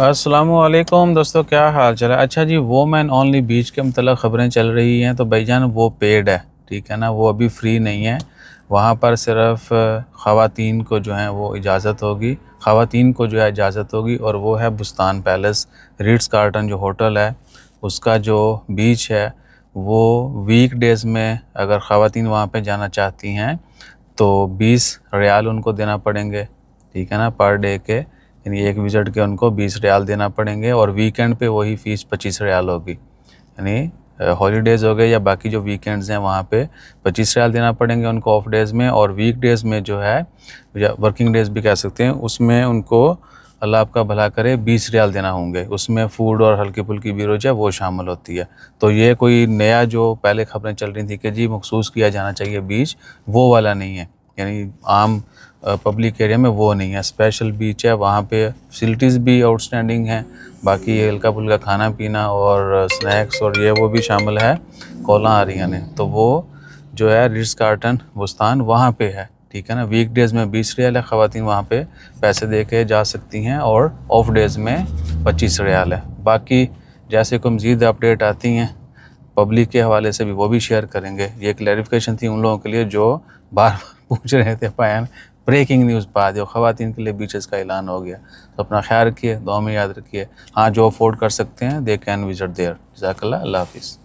असलम दोस्तों क्या हाल चल है अच्छा जी वो मैन ओनली बीच के मतलब ख़बरें चल रही हैं तो भाई जान वो पेड है ठीक है ना वो अभी फ्री नहीं है वहाँ पर सिर्फ ख़वातीन को जो है वो इजाज़त होगी ख़वातीन को जो है इजाज़त होगी और वो है बुस्तान पैलेस रिट्स कार्टन जो होटल है उसका जो बीच है वो वीक डेज़ में अगर ख़वातीन वहाँ पर जाना चाहती हैं तो बीस रियाल उनको देना पड़ेंगे ठीक है ना पर डे के यानी एक विज़िट के उनको बीस रियाल देना पड़ेंगे और वीकेंड पे वही फ़ीस पच्चीस रियाल होगी यानी हॉलीडेज़ हो गए या बाकी जो वीकेंड्स हैं वहाँ पे पच्चीस रियाल देना पड़ेंगे उनको ऑफ डेज़ में और वीक डेज़ में जो है या वर्किंग डेज़ भी कह सकते हैं उसमें उनको अल्लाह आपका भला करे बीस रियाल देना होंगे उसमें फ़ूड और हल्की फुल्की बीरोज है वो शामिल होती है तो ये कोई नया जो पहले खबरें चल रही थी कि जी मखसूस किया जाना चाहिए बीज वो वाला नहीं है यानी आम पब्लिक एरिया में वो नहीं है स्पेशल बीच है वहाँ पे फैसिलिटीज़ भी आउटस्टैंडिंग हैं बाकी ये हल्का फुल्का खाना पीना और स्नैक्स और ये वो भी शामिल है कोला आरिया ने तो वो जो है रिट्स कार्टन बुस्तान वहाँ पे है ठीक है ना वीक डेज़ में बीस रियाल है ख़वान वहाँ पे पैसे दे के जा सकती हैं और ऑफ डेज़ में पच्चीस रियाल है बाकी जैसे कोई मज़ीद अपडेट आती हैं पब्लिक के हवाले से भी वो भी शेयर करेंगे ये क्लैरिफिकेशन थी उन लोगों के लिए जो बार बार पूछ रहे थे पायन ब्रेकिंग न्यूज़ पा दिया ख़वान के लिए बीचेस का ऐलान हो गया तो अपना ख्याल रखिए दो में याद रखिए हाँ जो अफोर्ड कर सकते हैं दे कैन विजिट देयर जजाकल्ला हाफिज़